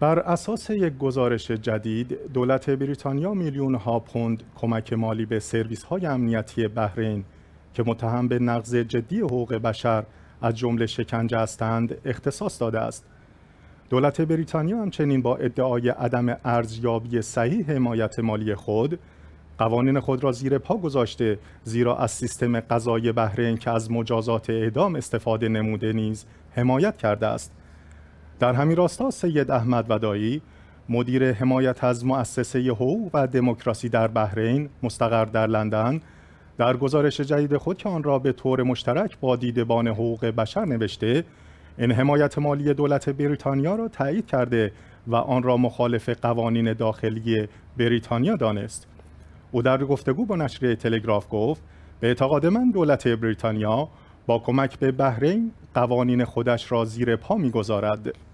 بر اساس یک گزارش جدید دولت بریتانیا میلیون ها پوند کمک مالی به سرویس های امنیتی بحرین که متهم به نقض جدی حقوق بشر از جمله شکنجه هستند اختصاص داده است دولت بریتانیا همچنین با ادعای عدم ارزیابی صحیح حمایت مالی خود قوانین خود را زیر پا گذاشته زیرا از سیستم قضایی بحرین که از مجازات اعدام استفاده نموده نیز حمایت کرده است در همین راستا سید احمد ودایی مدیر حمایت از مؤسسه حقوق و دموکراسی در بحرین مستقر در لندن در گزارش جدید خود که آن را به طور مشترک با دیدبان حقوق بشر نوشته این حمایت مالی دولت بریتانیا را تایید کرده و آن را مخالف قوانین داخلی بریتانیا دانست او در گفتگو با نشریه تلگراف گفت به اعتقاد من دولت بریتانیا با کمک به بحرین قوانین خودش را زیر پا میگذارد